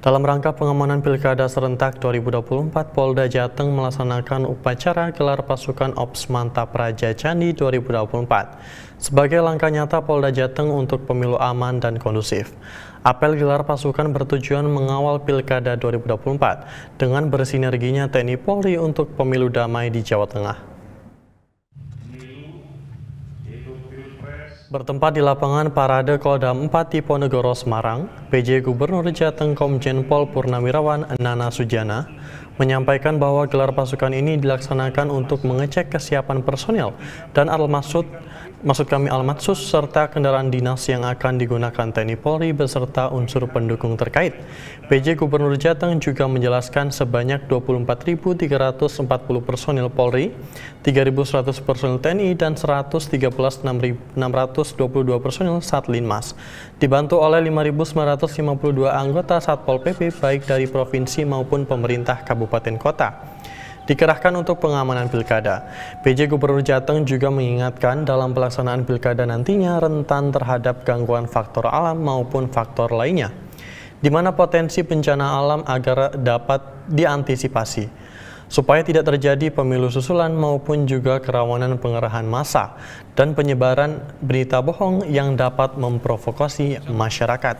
Dalam rangka pengamanan Pilkada Serentak 2024, Polda Jateng melaksanakan upacara gelar pasukan Ops Mantap Raja Candi 2024 sebagai langkah nyata Polda Jateng untuk pemilu aman dan kondusif. Apel gelar pasukan bertujuan mengawal Pilkada 2024 dengan bersinerginya TNI Polri untuk pemilu damai di Jawa Tengah. Bertempat di lapangan Parade Kodam 4 Tiponegoro Semarang, PJ Gubernur Jateng Komjen Pol Purnawirawan Nana Sujana menyampaikan bahwa gelar pasukan ini dilaksanakan untuk mengecek kesiapan personel dan almasud maksud kami Almatsus serta kendaraan dinas yang akan digunakan TNI Polri beserta unsur pendukung terkait. PJ Gubernur Jateng juga menjelaskan sebanyak 24.340 personil Polri, 3.100 personil TNI, dan 113.622 personil Satlinmas. Dibantu oleh 5.952 anggota Satpol PP baik dari provinsi maupun pemerintah kabupaten kota dikerahkan untuk pengamanan pilkada. PJ Gubernur Jateng juga mengingatkan dalam pelaksanaan pilkada nantinya rentan terhadap gangguan faktor alam maupun faktor lainnya, di mana potensi bencana alam agar dapat diantisipasi supaya tidak terjadi pemilu susulan maupun juga kerawanan pengerahan massa dan penyebaran berita bohong yang dapat memprovokasi masyarakat.